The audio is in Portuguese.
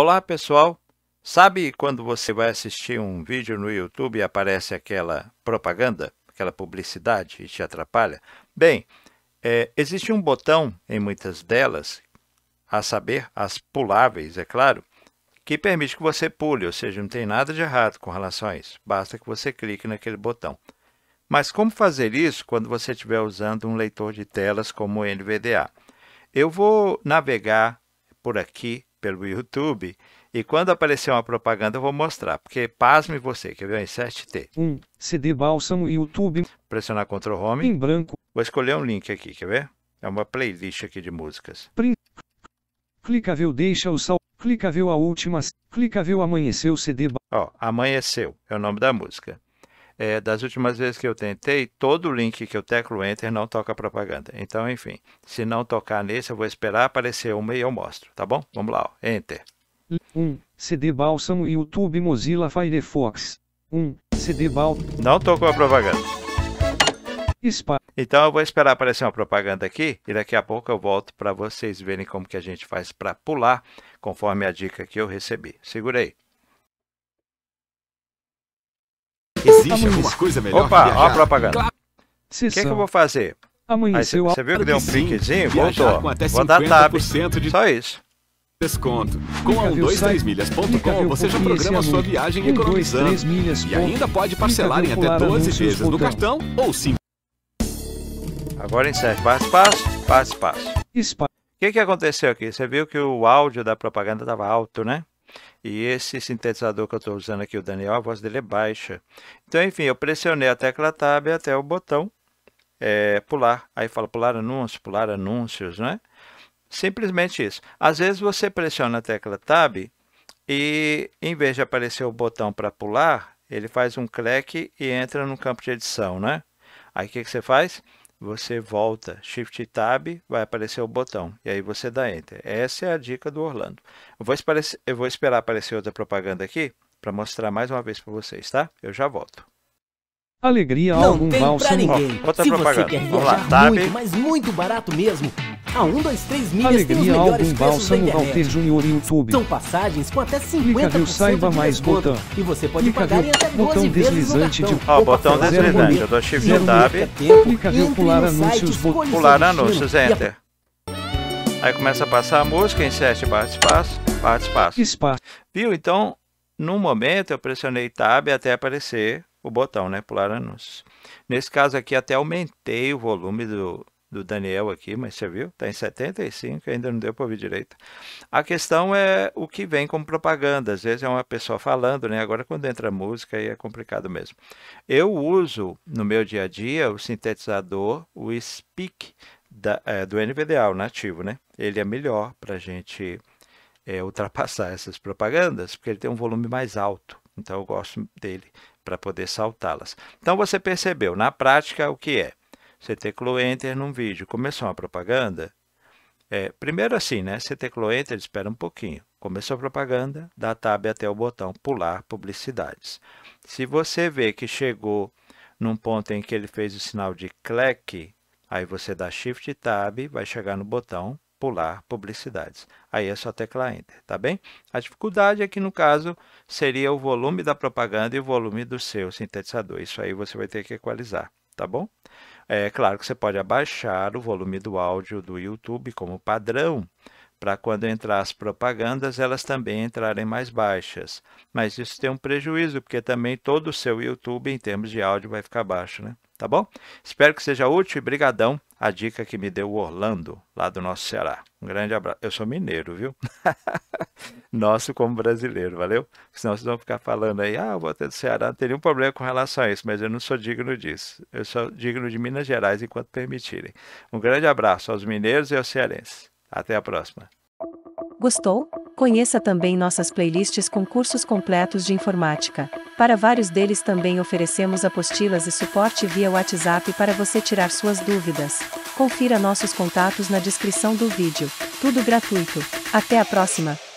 Olá pessoal, sabe quando você vai assistir um vídeo no YouTube e aparece aquela propaganda, aquela publicidade e te atrapalha? Bem, é, existe um botão em muitas delas, a saber, as puláveis, é claro, que permite que você pule, ou seja, não tem nada de errado com relação a isso, basta que você clique naquele botão. Mas como fazer isso quando você estiver usando um leitor de telas como o NVDA? Eu vou navegar por aqui pelo YouTube. E quando aparecer uma propaganda, eu vou mostrar. Porque, pasme você, quer ver? Em 7T. 1. Um, CD Bálsamo YouTube. Pressionar Ctrl Home. Em branco. Vou escolher um link aqui, quer ver? É uma playlist aqui de músicas. Print. ver deixa o sal. clica ver a última. ver amanheceu CD. Ó, amanheceu é o nome da música é, das últimas vezes que eu tentei, todo link que eu teclo enter não toca propaganda. Então, enfim, se não tocar nesse, eu vou esperar aparecer uma e eu mostro, tá bom? Vamos lá, ó. enter. 1. Um, CD Balsam YouTube Mozilla Firefox. 1. Um, CD balsam Não tocou a propaganda. Então eu vou esperar aparecer uma propaganda aqui e daqui a pouco eu volto para vocês verem como que a gente faz para pular conforme a dica que eu recebi. Segura aí. Existe Amanhece. alguma coisa melhor Opa, ó a propaganda. O que, é que eu vou fazer? Amanheceu você viu que deu um piquezinho? Voltou. Vou dar tab. De... Só isso. Desconto. Com a 123milhas.com você já programa sua viagem economizando. e ainda pode parcelar em até 12 vezes no cartão ou sim. Agora encerra. Passo, passo, passo, passo. O que, que aconteceu aqui? Você viu que o áudio da propaganda estava alto, né? E esse sintetizador que eu estou usando aqui, o Daniel, a voz dele é baixa. Então, enfim, eu pressionei a tecla Tab até o botão é, pular. Aí fala pular anúncios, pular anúncios, é Simplesmente isso. Às vezes você pressiona a tecla Tab e em vez de aparecer o botão para pular, ele faz um clique e entra no campo de edição, né? Aí o que, que você faz? você volta Shift Tab, vai aparecer o botão, e aí você dá Enter. Essa é a dica do Orlando. Eu vou, eu vou esperar aparecer outra propaganda aqui, para mostrar mais uma vez para vocês, tá? Eu já volto. Alegria, Não algum tem pra ninguém. outra Se propaganda. Você quer viajar Vamos lá, tab. Muito, mas muito barato mesmo. A 1, 2, 3 Milhas Alegria, tem os melhores álbum, preços da internet. YouTube. São passagens com até 50% Clica, viu, saiba de mais botão. E você pode Clica, pagar viu, em até 12 botão deslizante de Ó, ah, oh, botão deslizante, eu dou shift zero tab. Tempo, Clica, viu, pular anúncios, botão. Pular anúncios, enter. Aí começa a passar a música, insert, bate espaço, bate espaço. espaço. Viu? Então, no momento eu pressionei tab até aparecer o botão, né? Pular anúncios. Nesse caso aqui até aumentei o volume do, do Daniel aqui, mas você viu? Está em 75, ainda não deu para ouvir direito. A questão é o que vem como propaganda. Às vezes é uma pessoa falando, né? Agora quando entra música aí é complicado mesmo. Eu uso no meu dia a dia o sintetizador, o Speak da, é, do NVDA, o nativo, né? Ele é melhor para a gente é, ultrapassar essas propagandas, porque ele tem um volume mais alto. Então eu gosto dele para poder saltá-las. Então você percebeu, na prática, o que é? Você teclou Enter num vídeo, começou uma propaganda. É, primeiro assim, né? Você teclou Enter, espera um pouquinho. Começou a propaganda, dá Tab até o botão Pular Publicidades. Se você vê que chegou num ponto em que ele fez o sinal de cleque, aí você dá Shift Tab, vai chegar no botão pular publicidades. Aí é só teclar Enter, tá bem? A dificuldade aqui é no caso seria o volume da propaganda e o volume do seu sintetizador. Isso aí você vai ter que equalizar tá bom? É claro que você pode abaixar o volume do áudio do YouTube como padrão, para quando entrar as propagandas elas também entrarem mais baixas. Mas isso tem um prejuízo, porque também todo o seu YouTube em termos de áudio vai ficar baixo, né? Tá bom? Espero que seja útil e brigadão a dica que me deu o Orlando, lá do nosso Ceará. Um grande abraço. Eu sou mineiro, viu? Nosso como brasileiro, valeu? Senão vocês vão ficar falando aí, ah, eu vou ter do Ceará, não teria um problema com relação a isso, mas eu não sou digno disso. Eu sou digno de Minas Gerais enquanto permitirem. Um grande abraço aos mineiros e aos cearenses. Até a próxima. Gostou? Conheça também nossas playlists com cursos completos de informática. Para vários deles também oferecemos apostilas e suporte via WhatsApp para você tirar suas dúvidas. Confira nossos contatos na descrição do vídeo. Tudo gratuito. Até a próxima!